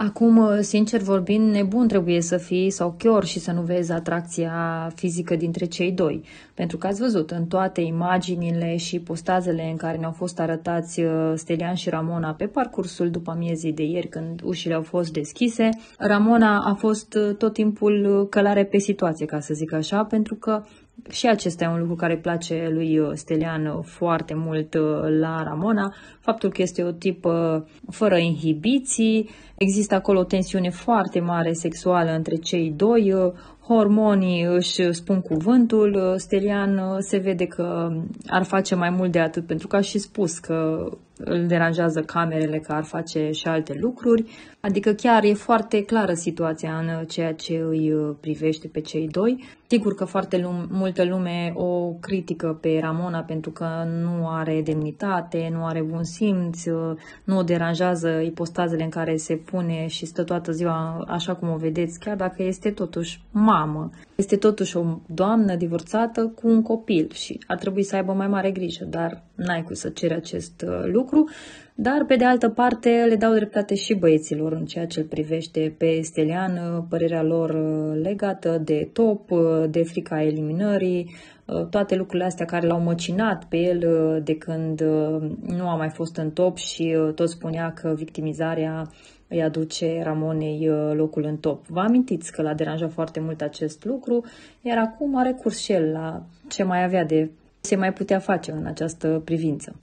Acum, uh, sincer vorbind, nebun trebuie să fii sau chiar și să nu vezi atracția fizică dintre cei doi. Pentru că ați văzut în toate imaginile și postazele în care ne-au fost arătați uh, Stelian și Ramona pe parcursul după miezii de ieri când ușile au fost deschise, Ramona a fost uh, tot timpul călare pe situație, ca să zic așa, pentru că și acesta e un lucru care place lui uh, Stelian uh, foarte mult uh, la Ramona, faptul că este o tipă fără inhibiții, există acolo o tensiune foarte mare sexuală între cei doi, hormonii își spun cuvântul, Stelian se vede că um, ar face mai mult de atât, pentru că a și spus că îl deranjează camerele că ar face și alte lucruri. Adică chiar e foarte clară situația în ceea ce îi uh, privește pe cei doi. Sigur că foarte lum- multă lume o critică pe Ramona pentru că nu are demnitate, nu are bun simț, uh, nu o deranjează ipostazele în care se pune și stă toată ziua așa cum o vedeți, chiar dacă este totuși mamă. Este totuși o doamnă divorțată cu un copil și ar trebui să aibă mai mare grijă, dar n-ai cum să ceri acest uh, lucru lucru, dar pe de altă parte le dau dreptate și băieților în ceea ce îl privește pe Stelian, uh, părerea lor uh, legată de top, uh, de frica eliminării, toate lucrurile astea care l-au măcinat pe el de când nu a mai fost în top și tot spunea că victimizarea îi aduce Ramonei locul în top. Vă amintiți că l-a deranjat foarte mult acest lucru, iar acum a recurs și el la ce mai avea de se mai putea face în această privință.